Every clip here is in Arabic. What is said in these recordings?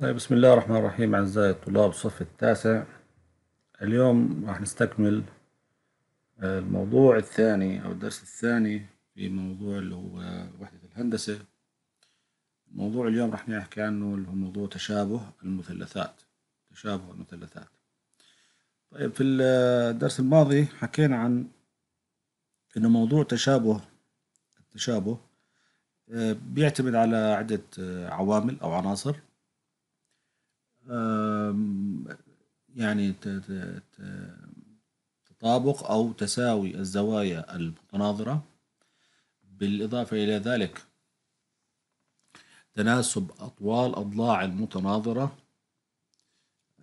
طيب بسم الله الرحمن الرحيم أعزائي الطلاب الصف التاسع اليوم راح نستكمل آه، الموضوع الثاني أو الدرس الثاني في موضوع اللي هو وحدة الهندسة موضوع اليوم راح نحكي عنه اللي هو موضوع تشابه المثلثات تشابه المثلثات طيب في الدرس الماضي حكينا عن إنه موضوع تشابه التشابه آه، بيعتمد على عدة آه، عوامل أو عناصر يعني تطابق أو تساوي الزوايا المتناظرة بالإضافة إلى ذلك تناسب أطوال أضلاع المتناظرة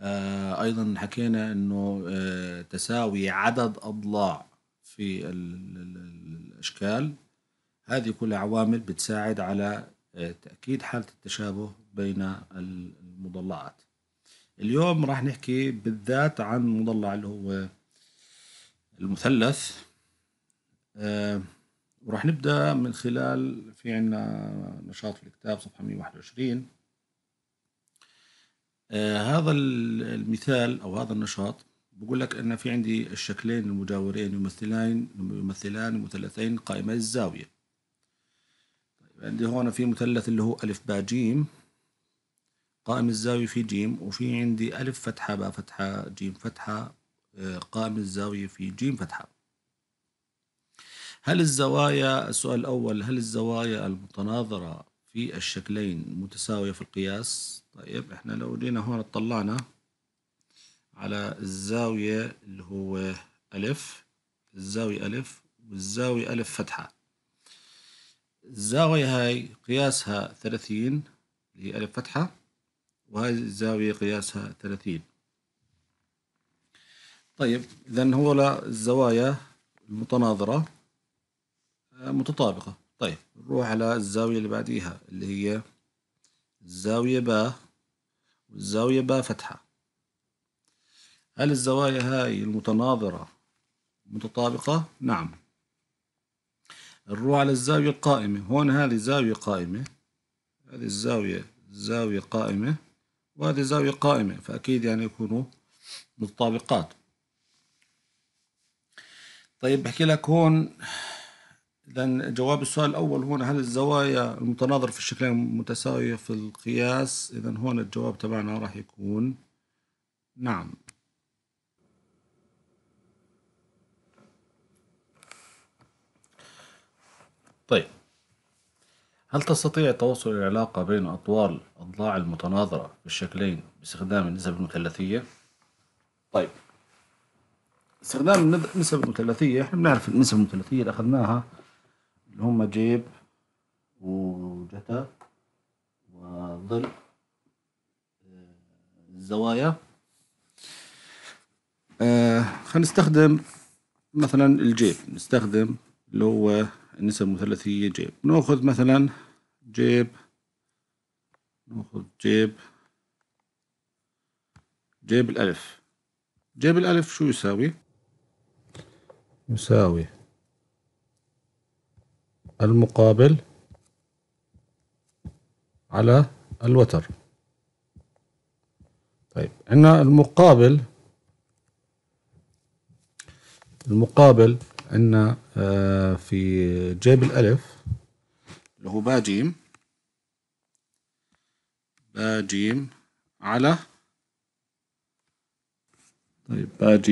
آه، أيضا حكينا أنه آه، تساوي عدد أضلاع في الأشكال هذه كلها عوامل بتساعد على آه، تأكيد حالة التشابه بين المضلعات اليوم راح نحكي بالذات عن مضلع اللي هو المثلث أه وراح نبدا من خلال في عندنا نشاط في الكتاب صفحه 121 آه هذا المثال او هذا النشاط بقول لك ان في عندي الشكلين المجاورين يمثلان يمثلان مثلثين قائمي الزاويه طيب، عندي هون في مثلث اللي هو الف باء جيم قائم الزاوية في جيم وفي عندي ألف فتحة باء فتحة جيم فتحة آه، قائم الزاوية في جيم فتحة هل الزوايا السؤال الأول هل الزوايا المتناظرة في الشكلين متساوية في القياس طيب احنا لو جينا هون اطلعنا على الزاوية اللي هو ألف الزاوية ألف والزاوية ألف فتحة الزاوية هاي قياسها ثلاثين اللي هي ألف فتحة وهذه الزاوية قياسها 30 طيب إذا هو الزوايا المتناظرة آه، متطابقة طيب نروح على الزاوية اللي بعديها اللي هي الزاوية باء والزاوية باء فتحة هل الزوايا هاي المتناظرة متطابقة؟ نعم نروح على الزاوية القائمة هون هذه زاوية قائمة هذه الزاوية زاوية قائمة وهذه زاوية قائمة فأكيد يعني يكونوا متطابقات طيب بحكي لك هون إذا جواب السؤال الأول هون هل الزوايا المتناظرة في الشكلين متساوية في القياس إذا هون الجواب تبعنا راح يكون نعم طيب هل تستطيع توصل إلى علاقة بين أطوال أضلاع المتناظرة بالشكلين باستخدام النسب المثلثية؟ طيب استخدام النسب المثلثية إحنا بنعرف النسب المثلثية اللي أخذناها اللي هم جيب وجتا وظل الزوايا آه هنستخدم آه، مثلا الجيب نستخدم اللي هو النسب المثلثية جيب ناخذ مثلا جيب ناخذ جيب جيب الألف جيب الألف شو يساوي؟ يساوي المقابل على الوتر طيب عندنا المقابل المقابل عندنا آه، في جيب الألف اللي هو با ج با ج على طيب با ج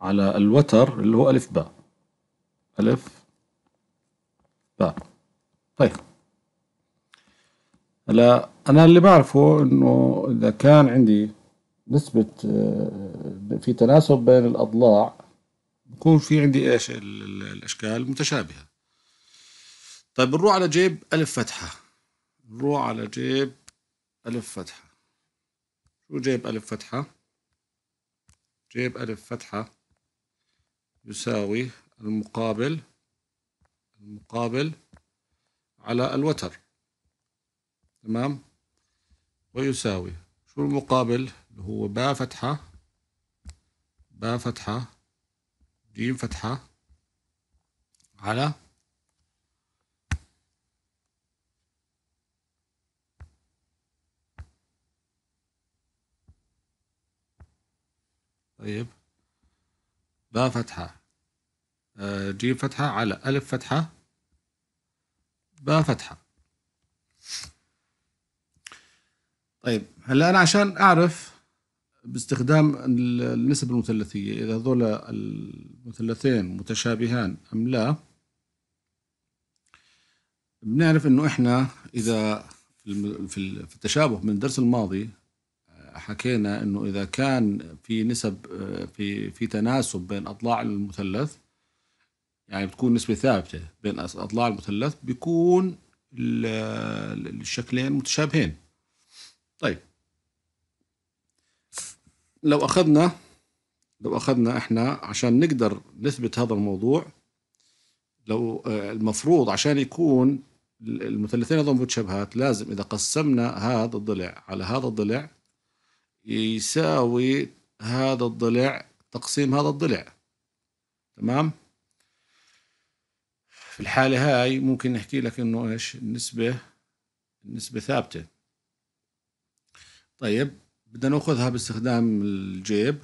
على الوتر اللي هو ألف باء ألف باء طيب هلا أنا اللي بعرفه إنه إذا كان عندي نسبة آه، في تناسب بين الأضلاع بكون في عندي ايش الاشكال المتشابهه طيب نروح على جيب الف فتحه نروح على جيب الف فتحه شو جيب الف فتحه جيب الف فتحه يساوي المقابل المقابل على الوتر تمام ويساوي شو المقابل اللي هو باء فتحة باء فتحة جيم فتحة على طيب باء فتحة آه، جيم فتحة على ألف فتحة باء فتحة طيب هلا أنا عشان أعرف باستخدام النسب المثلثية إذا هذول المثلثين متشابهان أم لا بنعرف إنه إحنا إذا في التشابه من الدرس الماضي آه، حكينا إنه إذا كان في نسب آه، في في تناسب بين أضلاع المثلث يعني بتكون نسبة ثابتة بين أضلاع المثلث بيكون الشكلين متشابهين طيب لو أخذنا لو أخذنا إحنا عشان نقدر نثبت هذا الموضوع لو آه، المفروض عشان يكون المثلثين هذول متشابهات لازم إذا قسمنا هذا الضلع على هذا الضلع يساوي هذا الضلع تقسيم هذا الضلع تمام؟ في الحالة هاي ممكن نحكي لك إنه إيش النسبة النسبة ثابتة طيب بدنا ناخذها باستخدام الجيب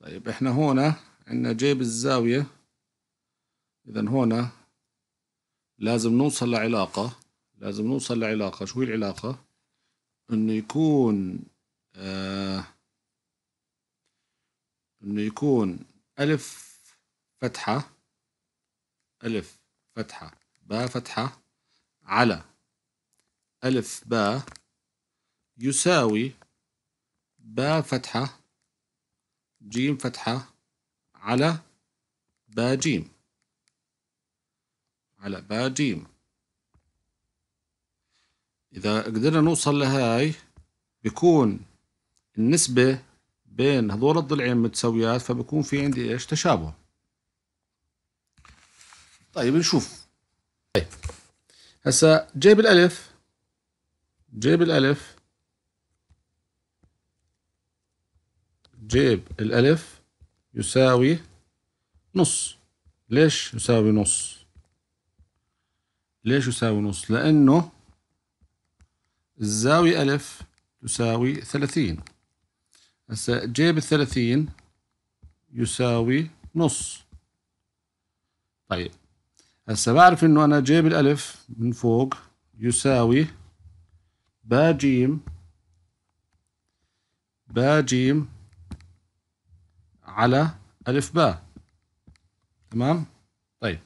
طيب احنا هون عندنا جيب الزاوية اذا هون لازم نوصل لعلاقة لازم نوصل لعلاقة شو هي العلاقة انه يكون آه انه يكون الف فتحة الف فتحة باء فتحة على ألف باء يساوي باء فتحة جيم فتحة على باء جيم على باء جيم إذا قدرنا نوصل لهاي بيكون النسبة بين هذول الضلعين متساويات فبكون في عندي إيش تشابه طيب نشوف طيب هسا جيب الألف جيب الألف جيب الألف يساوي نص ليش يساوي نص ليش يساوي نص لأنه الزاوية ألف تساوي ثلاثين هسا جيب الثلاثين يساوي نص طيب هسا بعرف انه انا جيب الالف من فوق يساوي باجيم باجيم على ألف باء تمام طيب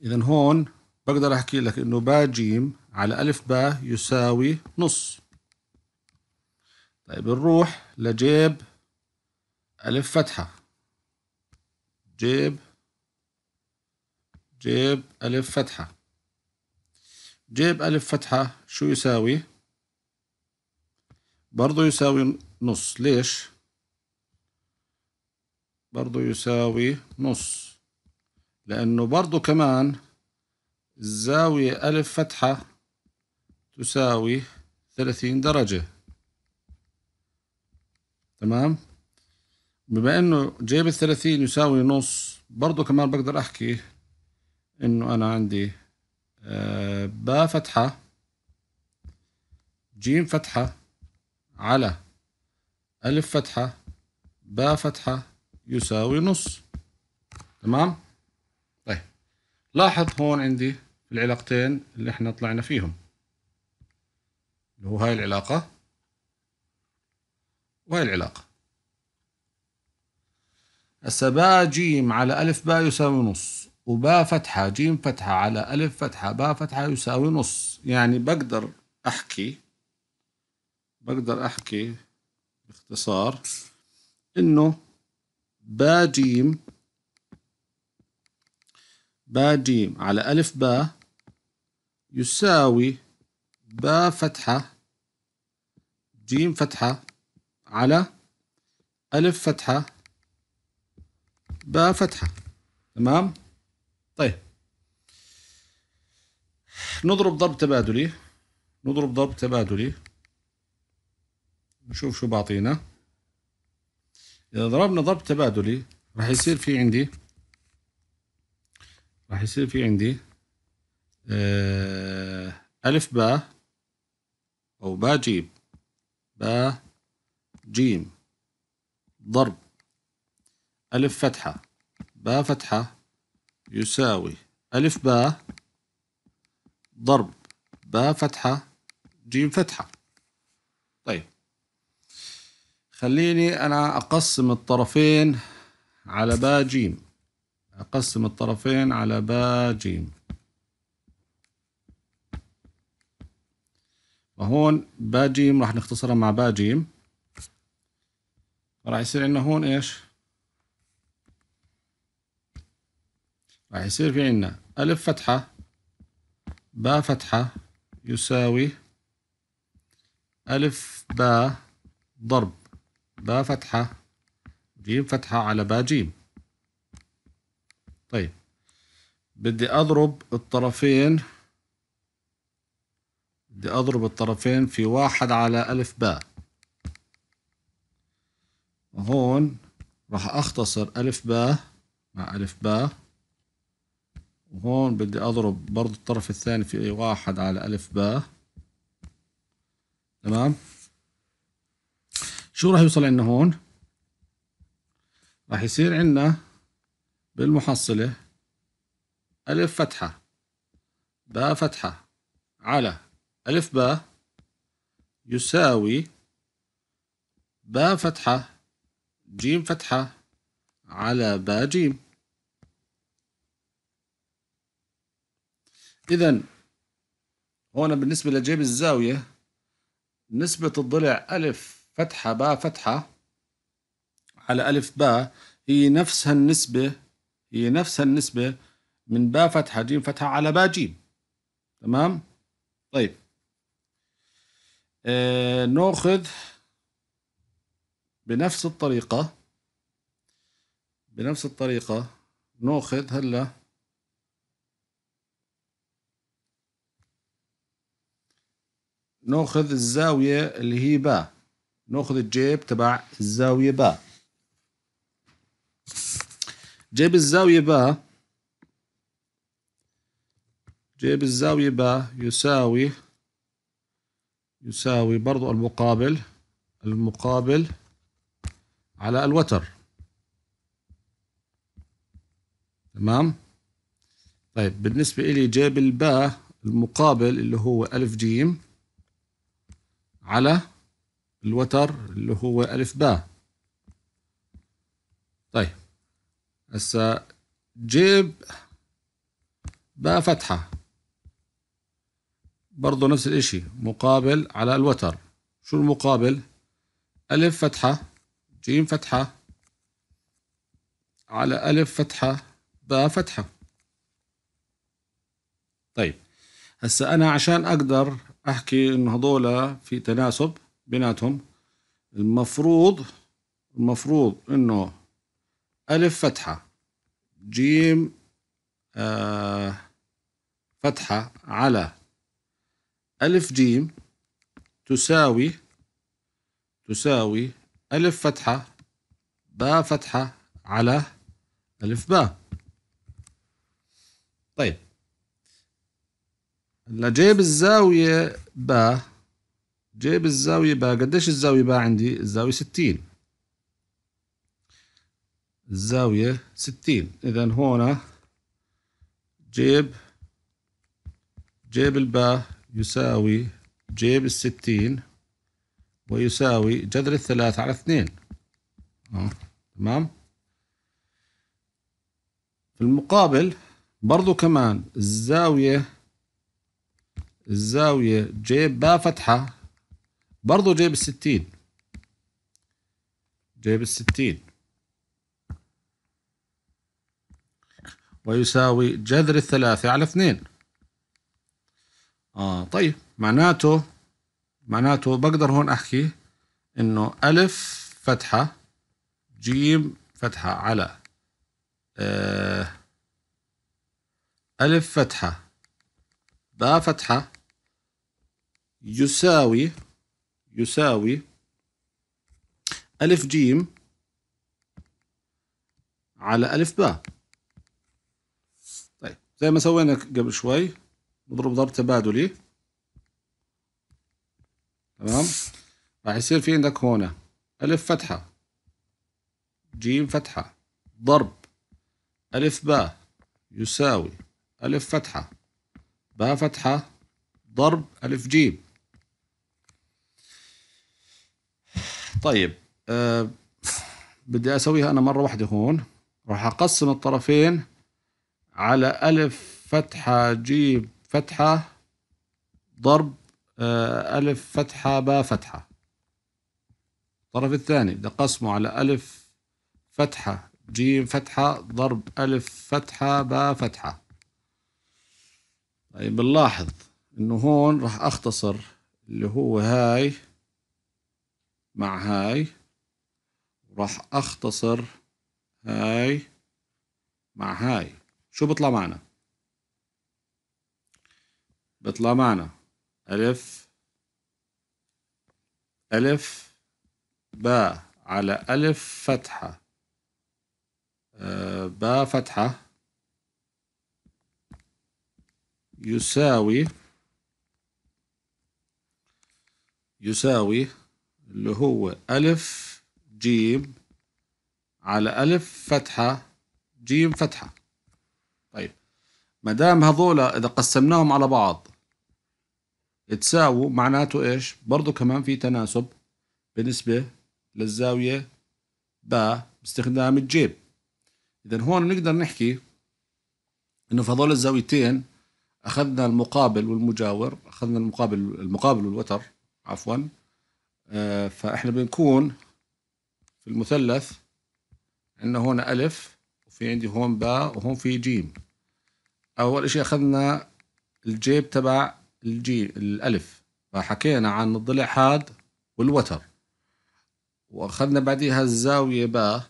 إذا هون بقدر أحكي لك إنه باء جيم على ألف باء يساوي نص طيب نروح لجيب ألف فتحة جيب جيب ألف فتحة جيب ألف فتحة شو يساوي؟ برضه يساوي نص ليش؟ برضو يساوي نص لأنه برضو كمان الزاوية ألف فتحة تساوي ثلاثين درجة تمام بما انه جيب الثلاثين يساوي نص برضو كمان بقدر احكي انه انا عندي آه، با فتحة جيم فتحة على ألف فتحة با فتحة يساوي نص تمام طيب لاحظ هون عندي العلاقتين اللي احنا طلعنا فيهم اللي هو هاي العلاقة وهاي العلاقة هسا با جيم على ألف با يساوي نص وباء فتحة جيم فتحة على ألف فتحة باء فتحة يساوي نص يعني بقدر أحكي بقدر أحكي باختصار إنه با جيم با جيم على ألف با يساوي با فتحة جيم فتحة على ألف فتحة با فتحة تمام طيب نضرب ضرب تبادلي نضرب ضرب تبادلي نشوف شو بعطينا اذا ضربنا ضرب تبادلي راح يصير في عندي راح يصير في عندي آه، ألف باء أو باء جيم باء جيم ضرب ألف فتحة باء فتحة يساوي ألف باء ضرب باء فتحة جيم فتحة خليني أنا أقسم الطرفين على با جيم أقسم الطرفين على با جيم وهون با جيم راح نختصرها مع با جيم راح يصير عندنا هون ايش؟ راح يصير في عندنا ألف فتحة با فتحة يساوي ألف با ضرب باء فتحة جيم فتحة على باء جيم طيب بدي أضرب الطرفين بدي أضرب الطرفين في واحد على ألف باء هون راح أختصر ألف باء مع ألف باء وهون بدي أضرب برضو الطرف الثاني في واحد على ألف باء تمام شو راح يوصل عندنا هون راح يصير عندنا بالمحصلة ألف فتحة باء فتحة على ألف باء يساوي باء فتحة جيم فتحة على باء جيم إذا هون بالنسبة لجيب الزاوية نسبة الضلع ألف فتحة باء فتحة على ألف باء هي نفسها النسبة هي نفسها النسبة من باء فتحة جيم فتحة على باء جيم تمام طيب آه ناخذ بنفس الطريقة بنفس الطريقة ناخذ هلا ناخذ الزاوية اللي هي باء ناخذ الجيب تبع الزاوية با جيب الزاوية با جيب الزاوية با يساوي يساوي برضو المقابل المقابل على الوتر تمام طيب بالنسبة إلي جيب الباء المقابل اللي هو ألف جيم على الوتر اللي هو ألف باء طيب هسا جيب باء فتحة برضه نفس الاشي مقابل على الوتر شو المقابل ألف فتحة جيم فتحة على ألف فتحة باء فتحة طيب هسا أنا عشان أقدر أحكي إن هذولا في تناسب بيناتهم المفروض المفروض انه الف فتحه جيم آه فتحه على الف جيم تساوي تساوي الف فتحه باء فتحه على الف باء طيب لجيب الزاويه باء جيب الزاوية باء قديش الزاوية باء عندي الزاوية ستين الزاوية ستين إذا هنا جيب جيب الباء يساوي جيب الستين ويساوي جذر الثلاث على اثنين آه. تمام في المقابل برضو كمان الزاوية الزاوية جيب باء فتحة برضه جايب الستين جايب الستين ويساوي جذر الثلاثة على اثنين آه طيب معناته معناته بقدر هون أحكي إنه ألف فتحة جيم فتحة على آه ألف فتحة باء فتحة يساوي يساوي ألف جيم على ألف باء طيب زي ما سوينا قبل شوي نضرب ضرب تبادلي تمام راح يصير في عندك هنا ألف فتحة جيم فتحة ضرب ألف باء يساوي ألف فتحة باء فتحة ضرب ألف جيم طيب أه بدي اسويها انا مره واحده هون راح اقسم الطرفين على الف فتحه ج فتحه ضرب آه، الف فتحه ب فتحه الطرف الثاني بدي اقسمه على الف فتحه ج فتحه ضرب الف فتحه ب فتحه طيب بنلاحظ انه هون راح اختصر اللي هو هاي مع هاي راح اختصر هاي مع هاي شو بطلع معنا بطلع معنا ألف ألف باء على ألف فتحة آه، باء فتحة يساوي يساوي اللي هو ألف جيم على ألف فتحة جيم فتحة طيب ما دام هذول إذا قسمناهم على بعض تساووا معناته إيش برضو كمان في تناسب بالنسبة للزاوية باء باستخدام الجيب إذا هون بنقدر نحكي إنه في هذول الزاويتين أخذنا المقابل والمجاور أخذنا المقابل المقابل والوتر عفواً آه، فاحنا بنكون في المثلث عندنا هون ألف وفي عندي هون باء وهون في جيم أول إشي أخذنا الجيب تبع الجي الألف فحكينا عن الضلع هاد والوتر وأخذنا بعديها الزاوية باء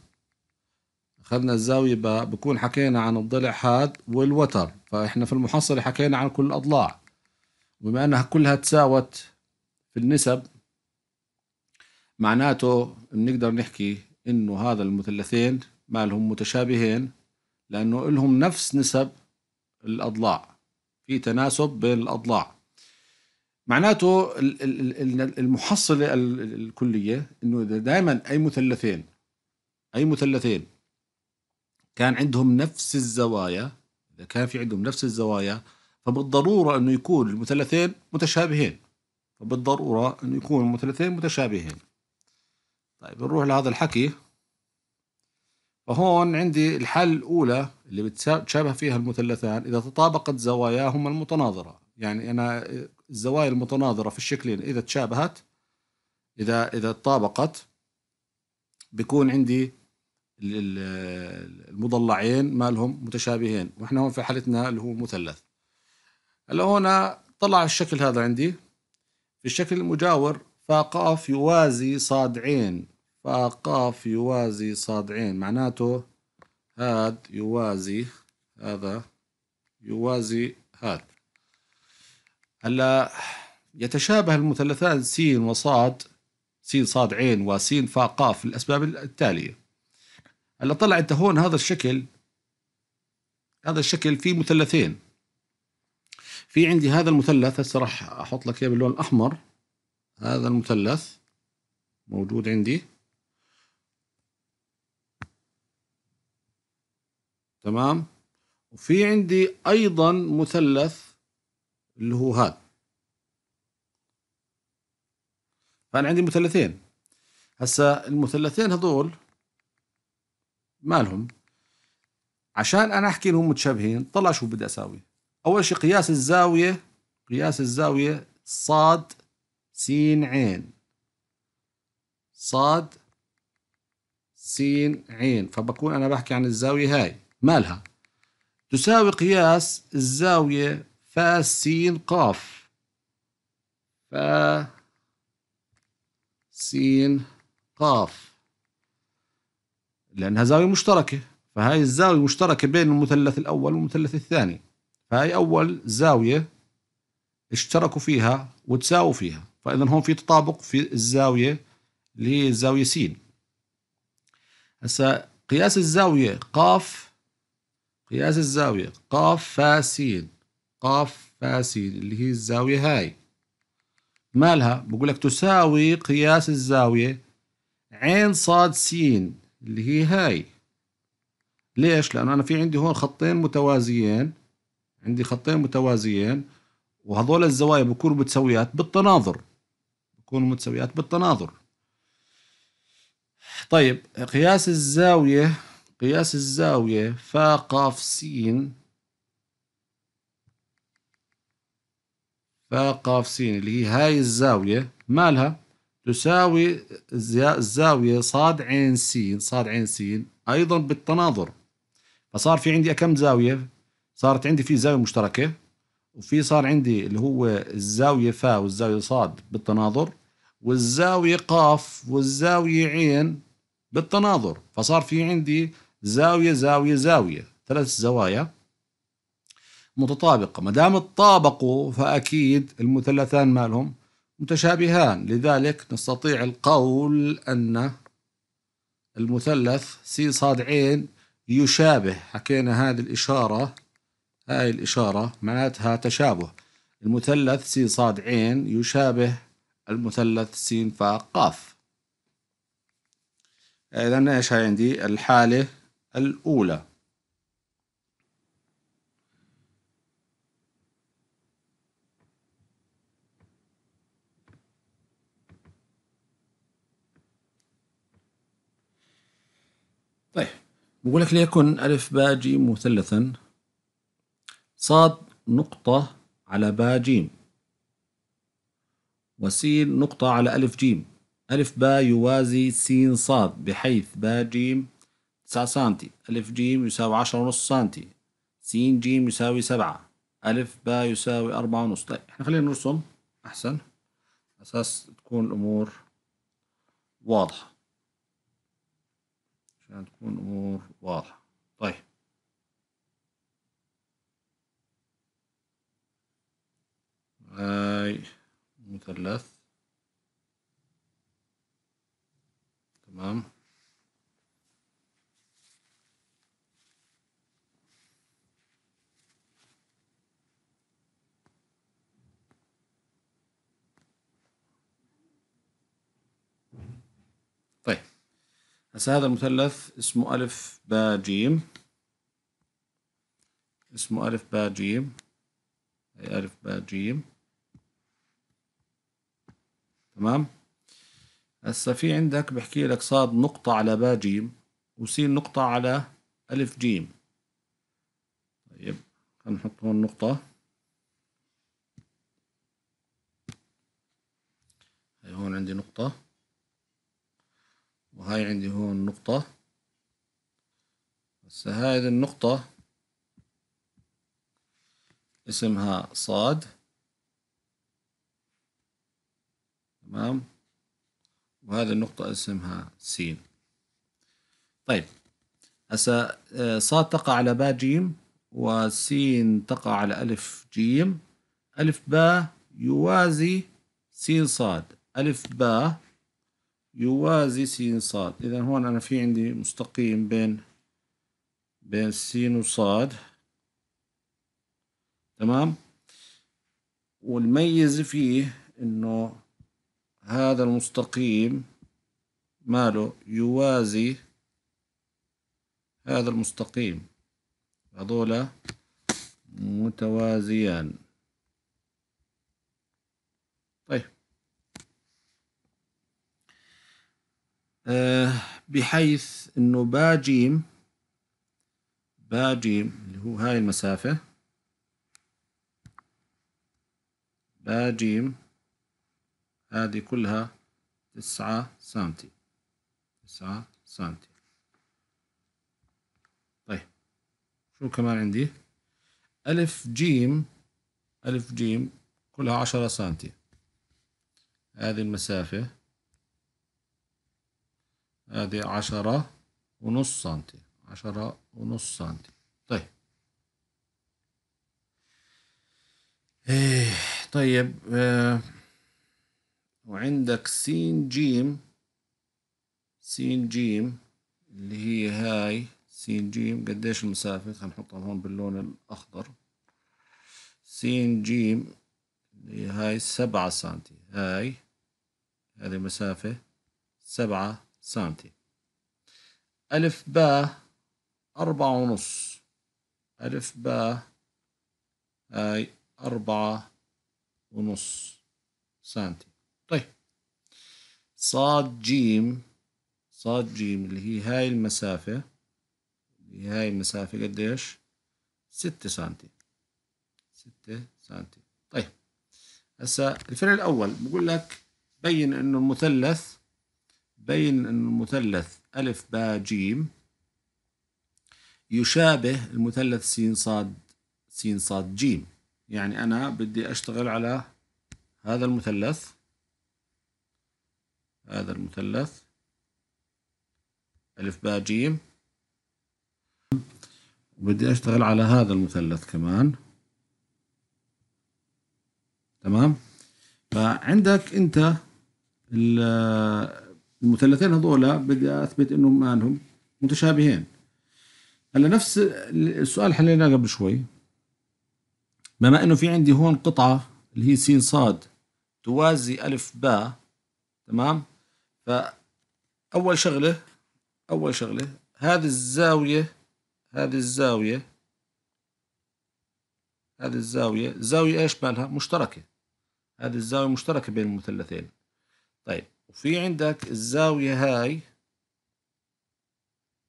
أخذنا الزاوية باء بكون حكينا عن الضلع هاد والوتر فإحنا في المحصلة حكينا عن كل الأضلاع بما أنها كلها تساوت في النسب معناته بنقدر نحكي انه هذا المثلثين مالهم متشابهين لانه لهم نفس نسب الاضلاع في تناسب بين الاضلاع معناته المحصله الكليه انه اذا دائما اي مثلثين اي مثلثين كان عندهم نفس الزوايا اذا كان في عندهم نفس الزوايا فبالضروره انه يكون المثلثين متشابهين فبالضروره انه يكون المثلثين متشابهين طيب نروح لهذا الحكي فهون عندي الحالة الأولى اللي بتشابه فيها المثلثان إذا تطابقت زواياهما المتناظرة يعني أنا الزوايا المتناظرة في الشكلين إذا تشابهت إذا إذا تطابقت بيكون عندي المضلعين مالهم متشابهين واحنا هون في حالتنا اللي هو مثلث هلا هون طلع الشكل هذا عندي في الشكل المجاور فقاف يوازي صاد عين فقاف يوازي صاد عين معناته هاد يوازي هذا يوازي هاد هلا يتشابه المثلثان س وصاد س صاد عين وس فا قاف الأسباب التالية هلا طلع أنت هون هذا الشكل هذا الشكل فيه مثلثين في عندي هذا المثلث هسه راح أحط لك إياه باللون الأحمر هذا المثلث موجود عندي تمام وفي عندي أيضا مثلث اللي هو هذا فأنا عندي مثلثين هسا المثلثين هذول مالهم عشان أنا أحكي انهم متشابهين طلع شو بدي أساوي أول شيء قياس الزاوية قياس الزاوية صاد سين عين صاد سين عين فبكون أنا بحكي عن الزاوية هاي مالها تساوي قياس الزاوية فا سين قاف فا سين قاف لأنها زاوية مشتركة فهاي الزاوية مشتركة بين المثلث الأول والمثلث الثاني فهاي أول زاوية اشتركوا فيها وتساووا فيها فاذا هون في تطابق في الزاويه اللي هي الزاويه س هسا قياس الزاويه قاف قياس الزاويه قاف فا س قاف فا س اللي هي الزاويه هاي مالها بقول لك تساوي قياس الزاويه عين صاد س اللي هي هاي ليش لانه انا في عندي هون خطين متوازيين عندي خطين متوازيين وهذول الزوايا بكونوا متساويات بالتناظر تكون متساويات بالتناظر طيب قياس الزاوية قياس الزاوية فا قاف سين فا قاف سين اللي هي هاي الزاوية مالها تساوي الزاوية صاد عين سين صاد عين سين أيضا بالتناظر فصار في عندي كم زاوية صارت عندي في زاوية مشتركة وفي صار عندي اللي هو الزاوية فا والزاوية صاد بالتناظر والزاوية قاف والزاوية عين بالتناظر فصار في عندي زاوية زاوية زاوية ثلاث زوايا متطابقة ما دام تطابقوا فأكيد المثلثان مالهم متشابهان لذلك نستطيع القول أن المثلث س صاد عين يشابه حكينا هذه الإشارة هاي الإشارة معناتها تشابه المثلث س صاد عين يشابه المثلث س ف ق إذا إيش هاي عندي الحالة الأولى طيب بقول لك ليكن ألف ب جيم مثلثا صاد نقطة على ب جيم وس نقطة على ألف جيم ألف با يوازي س صاد بحيث با جيم تسعة سنتي ألف جيم يساوي عشرة ونص سنتي س جيم يساوي سبعة ألف با يساوي أربعة ونص طيب احنا خلينا نرسم أحسن أساس تكون الأمور واضحة عشان تكون الأمور واضحة طيب هاي مثلث تمام طيب هسه هذا المثلث اسمه ألف باء جيم اسمه ألف باء جيم أي ألف باء جيم تمام هسه في عندك بحكي لك صاد نقطة على با جيم وسين نقطة على ألف جيم طيب خلينا نحط هون نقطة هاي هون عندي نقطة وهاي عندي هون نقطة هسه هاي النقطة اسمها صاد تمام وهذه النقطة اسمها س طيب هسا آه، صاد تقع على با جيم وسين تقع على ألف جيم ألف با يوازي سين صاد ألف با يوازي سين صاد إذا هون أنا في عندي مستقيم بين بين سين وصاد تمام والميز فيه إنه هذا المستقيم ماله يوازي هذا المستقيم هذولا متوازيان طيب انه بحيث انه با ج اللي هو هاي المسافة با ج هذه كلها تسعة سنتي تسعة سنتي طيب شو كمان عندي ألف جيم ألف جيم كلها عشرة سنتي هذه المسافة هذه عشرة ونص سنتي عشرة ونص سنتي طيب إيه، طيب آه وعندك س ج س ج اللي هي هاي س ج قديش المسافة خلينا نحطها هون باللون الأخضر س ج اللي هي هاي سبعة سنتي هاي هذه مسافة سبعة سنتي ألف باء أربعة ونص ألف باء هاي أربعة ونص سنتي طيب صاد جيم صاد جيم اللي هي هاي المسافة اللي هاي المسافة قديش؟ ستة سنتي ستة سنتي طيب هسا الفعل الأول بقول لك بين إنه المثلث بين إنه المثلث ألف باء جيم يشابه المثلث سين صاد سين صاد جيم يعني أنا بدي أشتغل على هذا المثلث هذا المثلث ألف باء جيم وبدي أشتغل على هذا المثلث كمان تمام فعندك أنت المثلثين هذول بدي أثبت إنهم أنهم متشابهين هلا نفس السؤال حليناه قبل شوي بما إنه في عندي هون قطعة اللي هي س صاد توازي ألف باء تمام فأول شغلة أول شغلة هذه الزاوية هذه الزاوية هذه الزاوية زاوية إيش مالها مشتركة هذه الزاوية مشتركة بين المثلثين طيب وفي عندك الزاوية هاي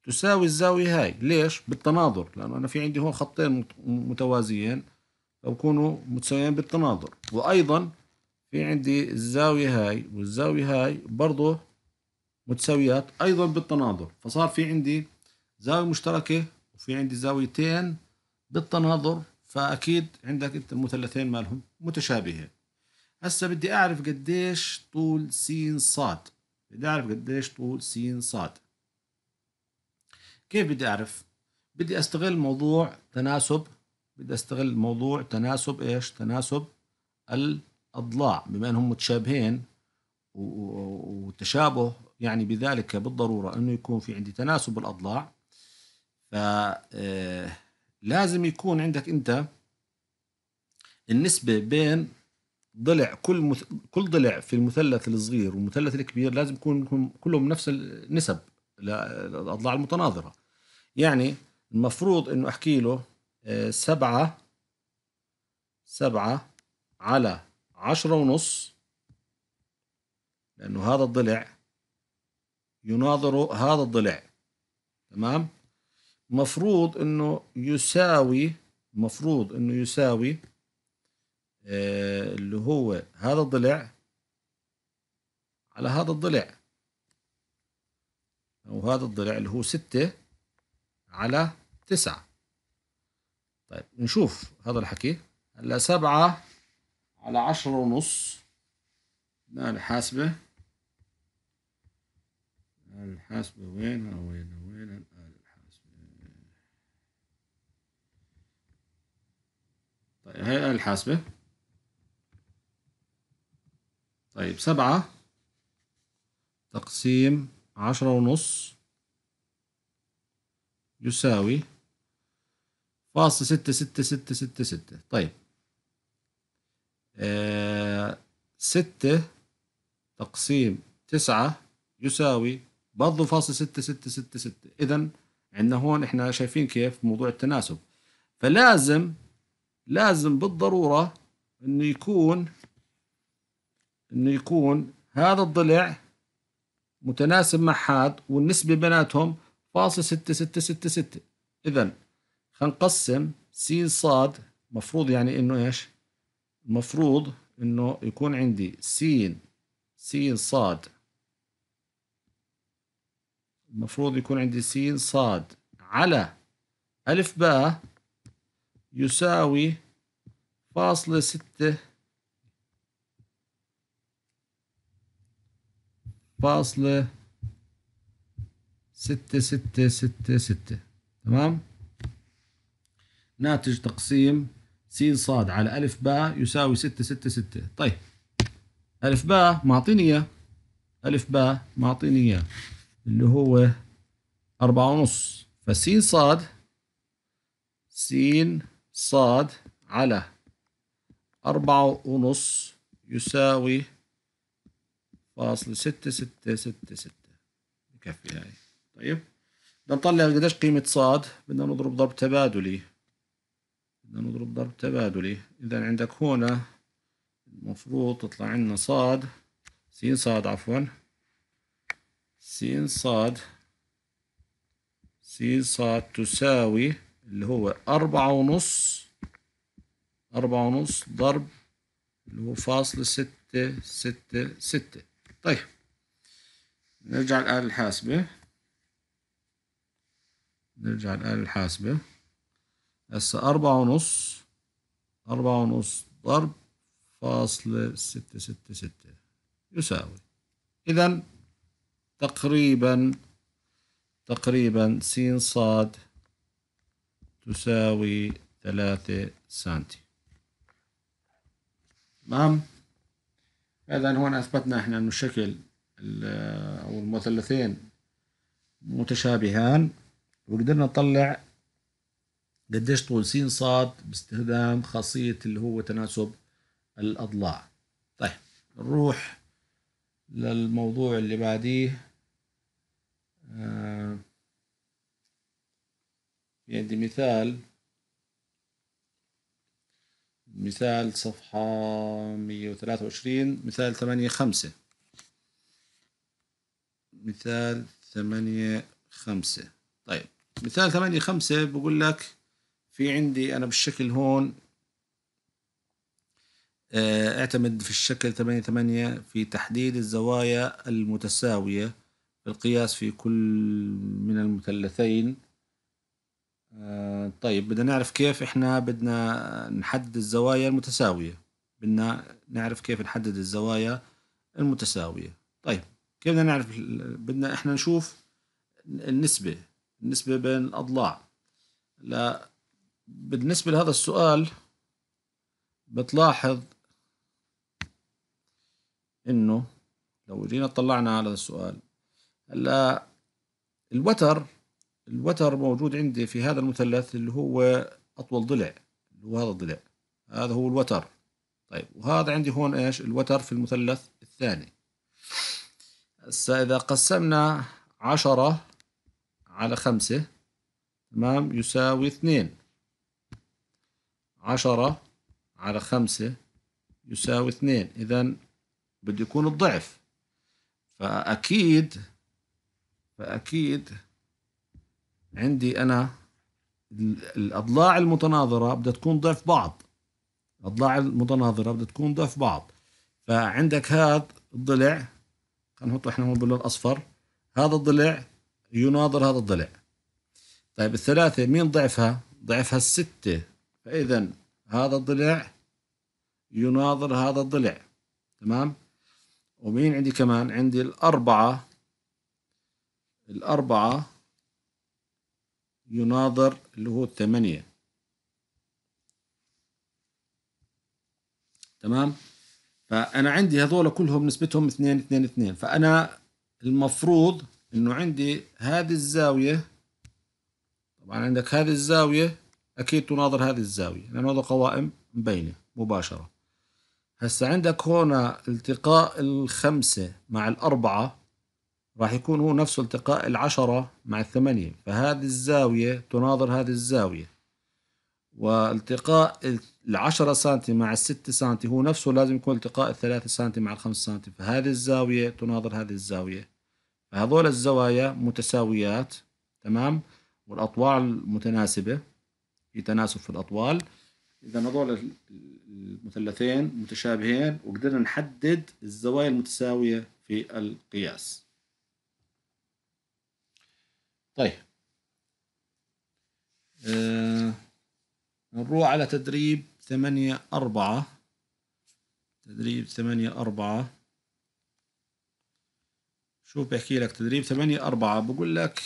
تساوي الزاوية هاي ليش بالتناظر لأنه أنا في عندي هون خطين متوازيين فبكونوا متساويين بالتناظر وأيضا في عندي الزاوية هاي والزاوية هاي برضه متساويات أيضا بالتناظر فصار في عندي زاوية مشتركة وفي عندي زاويتين بالتناظر فأكيد عندك أنت المثلثين مالهم متشابهين هسا بدي أعرف قديش طول س ص بدي أعرف قديش طول س ص كيف بدي أعرف؟ بدي أستغل موضوع تناسب بدي أستغل موضوع تناسب إيش؟ تناسب الأضلاع بما أنهم متشابهين وتشابه يعني بذلك بالضروره انه يكون في عندي تناسب الاضلاع ف آه، لازم يكون عندك انت النسبه بين ضلع كل مث... كل ضلع في المثلث الصغير والمثلث الكبير لازم يكون كلهم نفس النسب للاضلاع المتناظره يعني المفروض انه احكي له آه، سبعة سبعة على عشرة ونص لأنه هذا الضلع يناظر هذا الضلع تمام مفروض انه يساوي مفروض انه يساوي آه اللي هو هذا الضلع على هذا الضلع او هذا الضلع اللي هو ستة على تسعة طيب نشوف هذا الحكي هلا سبعة على عشرة ونص نحاسبه الآلة الحاسبة وينها وينها وينها الآلة الحاسبة طيب هاي الآلة الحاسبة طيب سبعة تقسيم عشرة ونص يساوي فاصل ستة ستة ستة ستة ستة طيب آه ستة تقسيم تسعة يساوي برضه فاصل ستة ستة ستة ستة إذا عندنا هون إحنا شايفين كيف موضوع التناسب فلازم لازم بالضرورة إنه يكون إنه يكون هذا الضلع متناسب مع حاد والنسبة بيناتهم فاصل ستة ستة ستة ستة إذا خنقسم س ص مفروض يعني إنه إيش؟ مفروض إنه يكون عندي س س ص المفروض يكون عندي س صاد على ألف باء يساوي فاصلة ستة فاصلة ستة ستة ستة ستة تمام ناتج تقسيم س صاد على ألف باء يساوي ستة ستة ستة طيب ألف باء معطيني إياه ألف باء معطيني إياه اللي هو أربعة ونص فسين صاد سين صاد على أربعة ونص يساوي فاصل ستة ستة ستة ستة بكفي هاي طيب بدنا نطلع قديش قيمة صاد بدنا نضرب ضرب تبادلي بدنا نضرب ضرب تبادلي إذا عندك هنا المفروض تطلع عندنا صاد سين صاد عفوا س صاد س صاد تساوي اللي هو أربعة ونص أربعة ونص ضرب اللي هو فاصل ستة ستة ستة طيب نرجع الآلة الحاسبة نرجع الآلة الحاسبة هسا أربعة ونص أربعة ونص ضرب فاصلة ستة ستة ستة يساوي إذا تقريبا تقريبا س ص تساوي ثلاثة سنتي تمام إذا هون أثبتنا إحنا إنه الشكل أو المثلثين متشابهان وقدرنا نطلع قديش طول س ص باستخدام خاصية اللي هو تناسب الأضلاع طيب نروح للموضوع اللي بعديه في آه، يعني عندي مثال مثال صفحة مية وثلاثة وعشرين مثال ثمانية خمسة مثال ثمانية خمسة طيب مثال ثمانية خمسة بقول لك في عندي أنا بالشكل هون آه، اعتمد في الشكل ثمانية ثمانية في تحديد الزوايا المتساوية القياس في كل من المثلثين آه، طيب بدنا نعرف كيف احنا بدنا نحدد الزوايا المتساوية بدنا نعرف كيف نحدد الزوايا المتساوية طيب كيف بدنا نعرف بدنا احنا نشوف النسبة النسبة بين الأضلاع لا بالنسبة لهذا السؤال بتلاحظ انه لو جينا طلعنا على هذا السؤال هلا الوتر الوتر موجود عندي في هذا المثلث اللي هو اطول ضلع اللي هو هذا الضلع هذا هو الوتر طيب وهذا عندي هون ايش الوتر في المثلث الثاني هسه اذا قسمنا عشرة على خمسة تمام يساوي اثنين عشرة على خمسة يساوي اثنين إذا بده يكون الضعف فأكيد فأكيد عندي أنا الأضلاع المتناظرة بدها تكون ضعف بعض الأضلاع المتناظرة بدها تكون ضعف بعض فعندك هذا الضلع خلينا نحطه احنا هون باللون الأصفر هذا الضلع يناظر هذا الضلع طيب الثلاثة مين ضعفها؟ ضعفها الستة فإذا هذا الضلع يناظر هذا الضلع تمام؟ ومين عندي كمان؟ عندي الأربعة الأربعة يناظر اللي هو الثمانية تمام فأنا عندي هذول كلهم نسبتهم اثنين اثنين اثنين فأنا المفروض إنه عندي هذه الزاوية طبعا عندك هذه الزاوية أكيد تناظر هذه الزاوية لأن هذا قوائم مبينة مباشرة هسا عندك هنا التقاء الخمسة مع الأربعة راح يكون هو نفس التقاء العشرة مع الثمانية فهذه الزاوية تناظر هذه الزاوية والتقاء العشرة سنتي مع الستة سنتي هو نفسه لازم يكون التقاء الثلاثة سنتي مع الخمسة سنتي فهذه الزاوية تناظر هذه الزاوية فهذول الزوايا متساويات تمام والأطوال متناسبة في تناسب في الأطوال إذا هذول المثلثين متشابهين وقدرنا نحدد الزوايا المتساوية في القياس طيب آه، نروح على تدريب ثمانية أربعة تدريب ثمانية أربعة شوف بحكي لك تدريب ثمانية أربعة بقول لك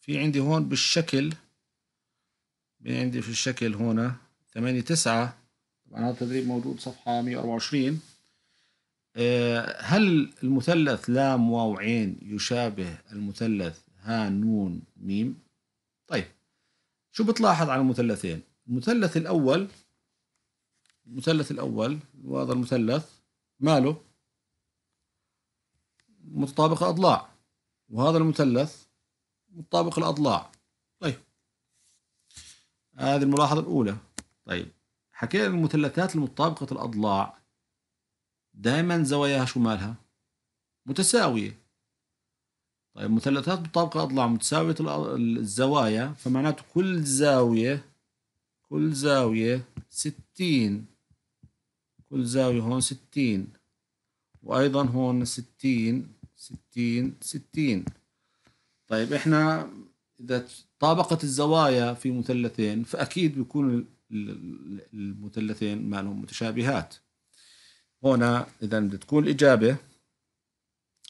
في عندي هون بالشكل عندي في الشكل هون ثمانية تسعة طبعا هذا التدريب موجود صفحة مية وعشرين آه، هل المثلث لام واو عين يشابه المثلث ها نون ميم طيب شو بتلاحظ على المثلثين المثلث الأول المثلث الأول وهذا المثلث ماله متطابق الأضلاع وهذا المثلث متطابق الأضلاع طيب هذه الملاحظة الأولى طيب حكينا المثلثات المتطابقة الأضلاع دائما زواياها شو مالها متساوية طيب مثلثات مطابقة أضلاع متساوية الزوايا فمعناته كل زاوية كل زاوية ستين كل زاوية هون ستين وأيضا هون ستين ستين ستين طيب إحنا إذا طابقت الزوايا في مثلثين فأكيد بيكون المثلثين مالهم متشابهات هنا إذا بدها تكون الإجابة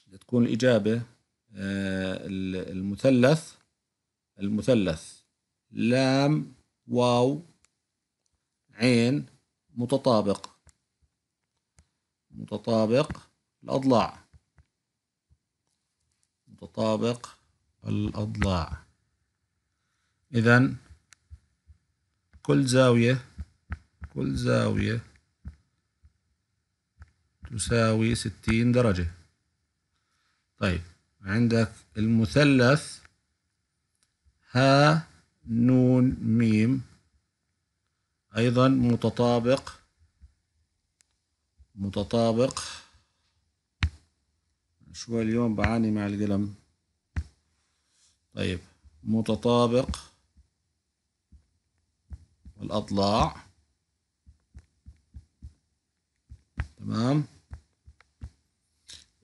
بدها تكون الإجابة آه، المثلث المثلث لام واو عين متطابق متطابق الأضلاع متطابق الأضلاع إذا كل زاوية كل زاوية تساوي ستين درجة طيب عندك المثلث ها نون ميم أيضا متطابق متطابق شوي اليوم بعاني مع القلم طيب متطابق الأضلاع تمام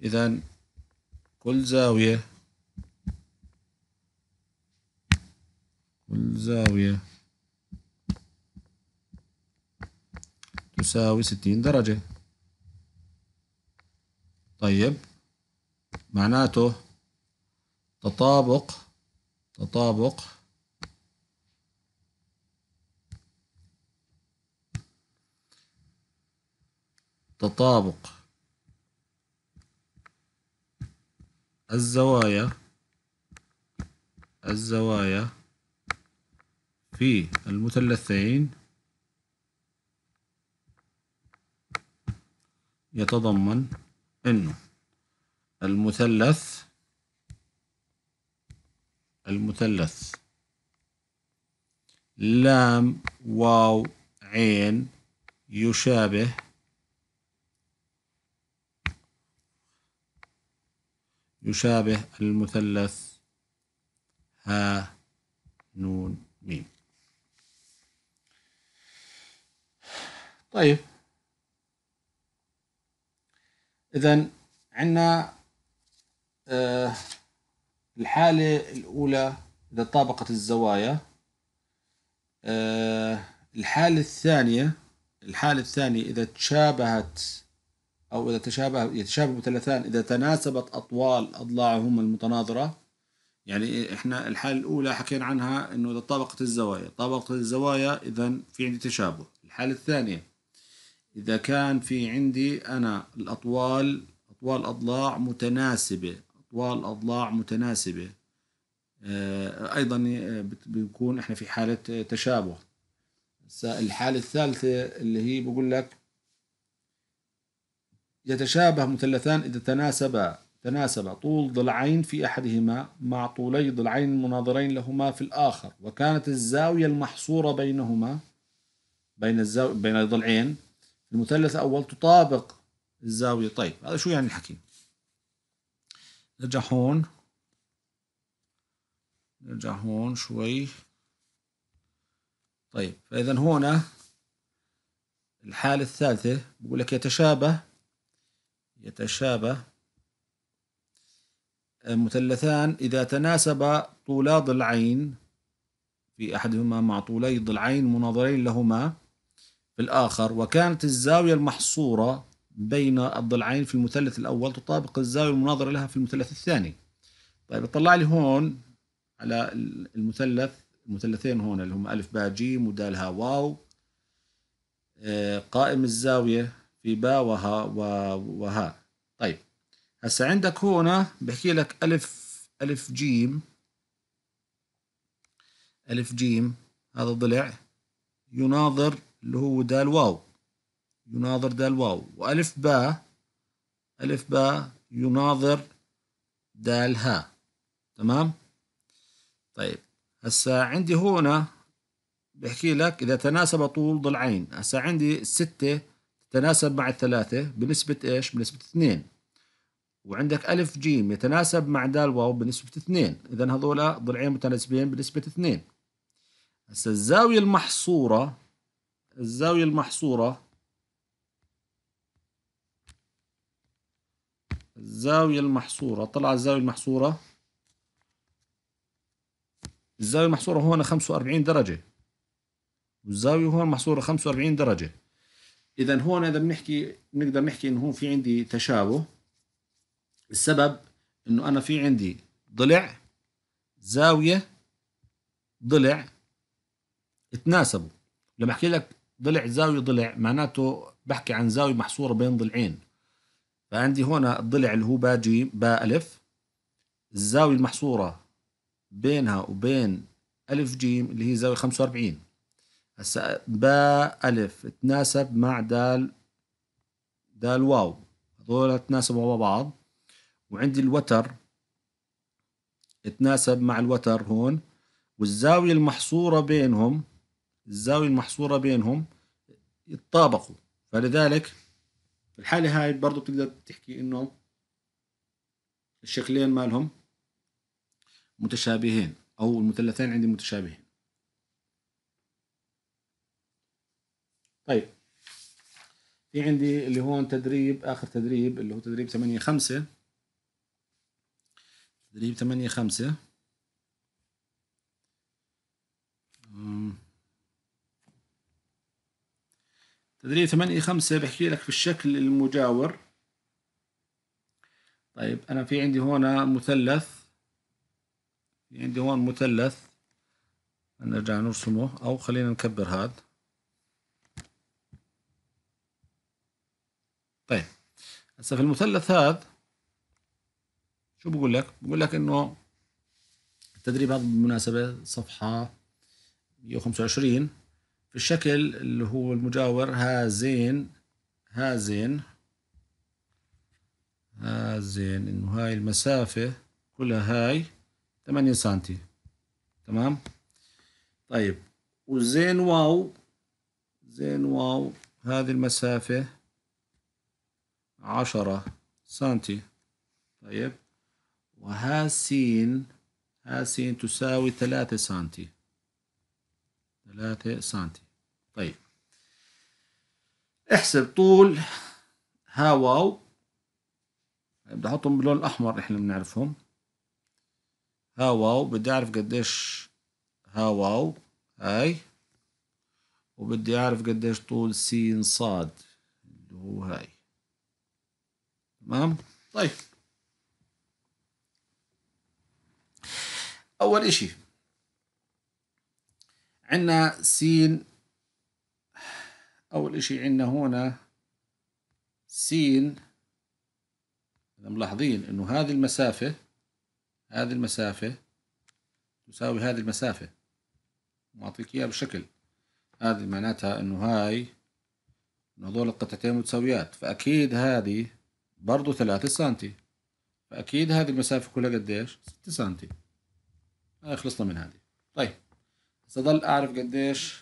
إذا كل زاوية كل زاوية تساوي ستين درجة طيب معناته تطابق تطابق تطابق الزوايا الزوايا في المثلثين يتضمن أنه المثلث المثلث لام واو عين يشابه يشابه المثلث ها نون ميم طيب إذا عندنا آه، الحالة الأولى إذا طابقت الزوايا آه، الحالة الثانية الحالة الثانية إذا تشابهت أو إذا تشابه يتشابه مثلثان إذا تناسبت أطوال أضلاعهما المتناظرة يعني إحنا الحالة الأولى حكينا عنها إنه إذا طابقة الزوايا طابقة الزوايا إذا في عندي تشابه الحالة الثانية إذا كان في عندي أنا الأطوال أطوال أضلاع متناسبة أطوال أضلاع متناسبة آه، أيضا آه، بنكون إحنا في حالة تشابه الحالة الثالثة اللي هي بقول لك يتشابه مثلثان إذا تناسبا تناسب طول ضلعين في أحدهما مع طولي ضلعين مناظرين لهما في الآخر وكانت الزاوية المحصورة بينهما بين الزاو... بين الضلعين المثلث الأول تطابق الزاوية طيب هذا شو يعني الحكي نرجع هون نرجع هون شوي طيب فإذا هون الحالة الثالثة بقول لك يتشابه يتشابه مثلثان إذا تناسب طولا ضلعين في أحدهما مع طولي ضلعين مناظرين لهما في الآخر وكانت الزاوية المحصورة بين الضلعين في المثلث الأول تطابق الزاوية المناظرة لها في المثلث الثاني طيب اطلع لي هون على المثلث المثلثين هون اللي هم ألف باء جيم ودال واو آه، قائم الزاوية في با وها وها طيب هسا عندك هون بحكي لك ألف ألف جيم ألف جيم هذا ضلع يناظر اللي هو دال واو يناظر دال واو وألف با ألف با يناظر دال ها تمام طيب هسا عندي هون بحكي لك إذا تناسب طول ضلعين هسا عندي ستة تناسب مع الثلاثة بنسبة إيش؟ بنسبة اثنين وعندك ألف جيم يتناسب مع دال واو بنسبة اثنين إذا هذول ضلعين متناسبين بنسبة اثنين هسا الزاوية المحصورة الزاوية المحصورة الزاوية المحصورة طلع الزاوية المحصورة الزاوية المحصورة هون 45 درجة والزاوية هون محصورة 45 درجة اذا هون اذا بنحكي بنقدر نحكي انه هون في عندي تشابه السبب انه انا في عندي ضلع زاويه ضلع تناسبوا لما احكي لك ضلع زاويه ضلع معناته بحكي عن زاويه محصوره بين ضلعين فعندي هون الضلع اللي هو با جيم با الف الزاويه المحصوره بينها وبين الف جيم اللي هي زاويه 45 هسا باء ألف تناسب مع دال دال واو هذول تناسبوا مع بعض وعندي الوتر تناسب مع الوتر هون والزاوية المحصورة بينهم الزاوية المحصورة بينهم يتطابقوا فلذلك في الحالة هاي برضو بتقدر تحكي إنه الشكلين مالهم متشابهين أو المثلثين عندي متشابهين طيب في عندي اللي هون تدريب اخر تدريب اللي هو تدريب 8 5 تدريب 8 5 تدريب 8 5 بحكي لك في الشكل المجاور طيب انا في عندي هون مثلث في عندي هون مثلث نرجع نرسمه او خلينا نكبر هذا طيب هسه في المثلث هذا شو بقول لك؟ بقول لك انه التدريب هذا بالمناسبة صفحة 125 في الشكل اللي هو المجاور هازين هازين هازين انه هاي المسافة كلها هاي 8 سنتي تمام؟ طيب وزين واو زين واو هذه المسافة عشرة سنتي طيب وها سين ها سين تساوي ثلاثة سنتي ثلاثة سنتي طيب احسب طول ها واو طيب، بدي احطهم باللون الاحمر احنا بنعرفهم ها واو بدي اعرف قديش ها واو هاي وبدي اعرف قديش طول سين صاد اللي هو هاي تمام طيب أول إشي عندنا سين أول إشي عندنا هنا سين ملاحظين إنه هذه المسافة هذه المسافة تساوي هذه المسافة معطيك إياها بشكل هذه معناتها إنه هاي إنه هذول القطعتين متساويات فأكيد هذه برضه 3 سم فأكيد هذه المسافة كلها قديش؟ 6 سم آه، خلصنا من هذه طيب بس أعرف قديش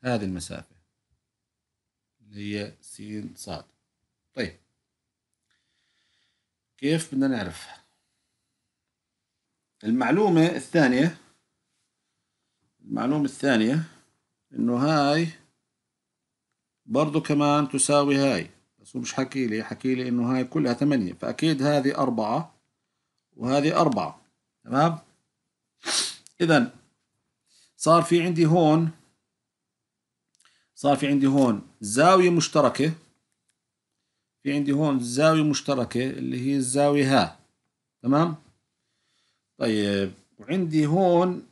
هذه المسافة اللي هي س ص طيب كيف بدنا نعرف المعلومة الثانية المعلومة الثانية إنه هاي برضو كمان تساوي هاي بس هو مش حكي لي حكي لي انه هاي كلها ثمانية فاكيد هذه اربعة وهذه اربعة تمام اذا صار في عندي هون صار في عندي هون زاوية مشتركة في عندي هون زاوية مشتركة اللي هي الزاوية ها تمام طيب وعندي هون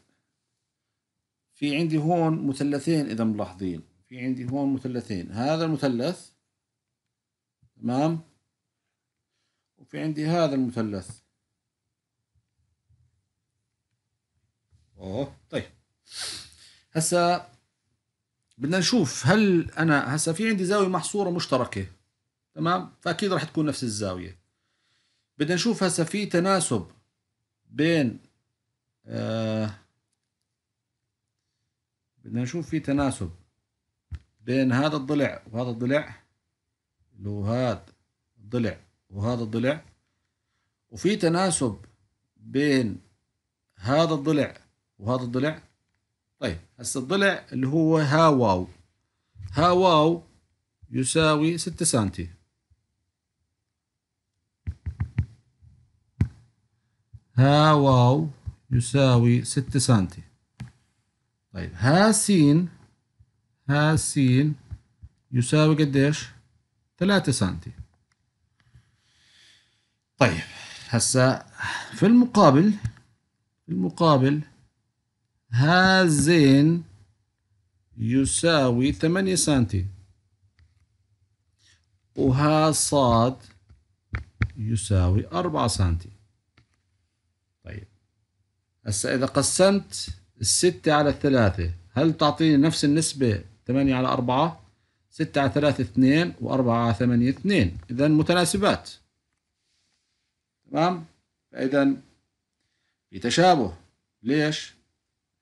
في عندي هون مثلثين إذا ملاحظين في عندي هون مثلثين هذا المثلث تمام وفي عندي هذا المثلث اوه طيب هسا بدنا نشوف هل انا هسا في عندي زاويه محصوره مشتركه تمام فاكيد راح تكون نفس الزاويه بدنا نشوف هسا في تناسب بين آه بدنا نشوف في تناسب بين هذا الضلع وهذا الضلع اللي هو هذا الضلع وهذا الضلع وفي تناسب بين هذا الضلع وهذا الضلع طيب هسه الضلع اللي هو ها واو ها واو يساوي ستة سنتي ها واو يساوي ستة سنتي طيب ها سين ها سين يساوي قديش؟ 3 سنتي طيب هسا في المقابل في المقابل هذين يساوي 8 سنتي وها صاد يساوي 4 سنتي طيب هسا إذا قسمت الستة على الثلاثة هل تعطيني نفس النسبة 8 على 4؟ 6 على 3 2 و4 على 8 2 إذا متناسبات تمام إذا في تشابه ليش؟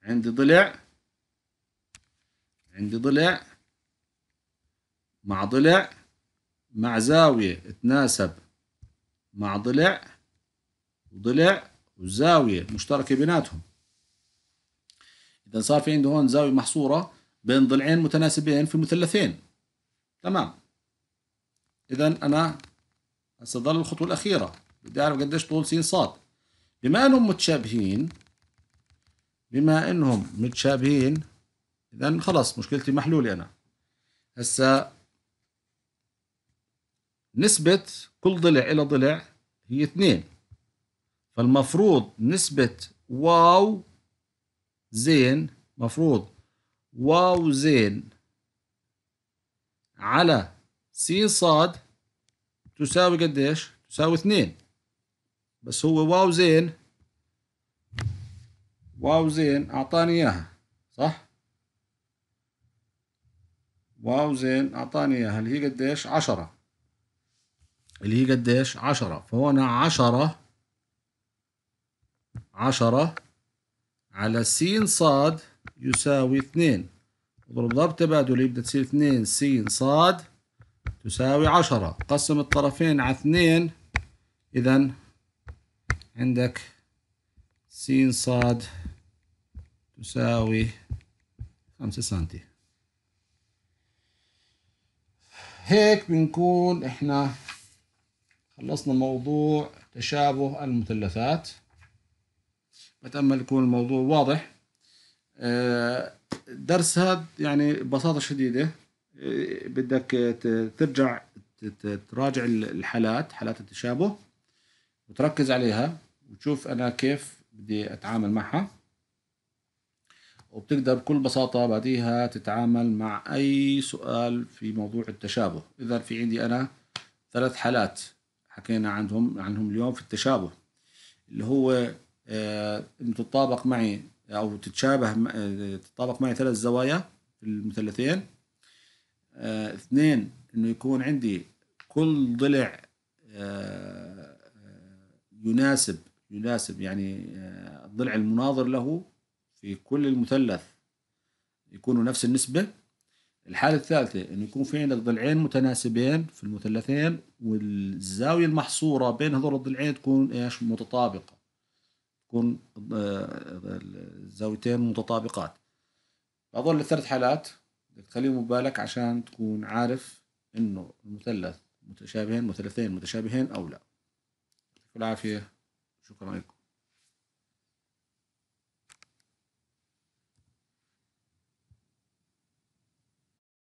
عندي ضلع عندي ضلع مع ضلع مع زاوية تناسب مع ضلع وضلع وزاوية مشتركة بيناتهم إذا صار في عندي هون زاوية محصورة بين ضلعين متناسبين في مثلثين تمام إذا أنا هسه ضل الخطوة الأخيرة بدي أعرف قديش طول س صاد بما أنهم متشابهين بما أنهم متشابهين إذا خلص مشكلتي محلولة أنا هسه نسبة كل ضلع إلى ضلع هي اثنين فالمفروض نسبة واو زين مفروض واو زين على س ص تساوي قديش؟ تساوي اثنين بس هو واو زين واو زين أعطاني إياها صح؟ واو زين أعطاني إياها اللي هي قديش؟ عشرة اللي هي قديش؟ عشرة فهون عشرة عشرة على س ص يساوي اثنين اضرب ضرب تبادلي بدها تصير 2 س ص تساوي 10 قسم الطرفين على 2 إذا عندك س ص تساوي 5 سنتي هيك بنكون احنا خلصنا موضوع تشابه المثلثات بتأمل يكون الموضوع واضح آه الدرس هذا يعني ببساطة شديدة إيه، بدك ترجع تراجع الحالات حالات التشابه وتركز عليها وتشوف أنا كيف بدي أتعامل معها وبتقدر بكل بساطة بعديها تتعامل مع أي سؤال في موضوع التشابه إذا في عندي أنا ثلاث حالات حكينا عنهم عنهم اليوم في التشابه اللي هو آه، إنه تتطابق معي او تتشابه آه، تتطابق معي ثلاث زوايا في المثلثين آه، اثنين انه يكون عندي كل ضلع آه، يناسب يناسب يعني الضلع المناظر له في كل المثلث يكونوا نفس النسبة الحالة الثالثة انه يكون في عندك ضلعين متناسبين في المثلثين والزاوية المحصورة بين هذول الضلعين تكون ايش متطابقة تكون آه، الزاويتين متطابقات هذول الثلاث حالات بدك تخليهم ببالك عشان تكون عارف إنه المثلث متشابهين مثلثين متشابهين أو لا يعطيكم العافية شكرا لكم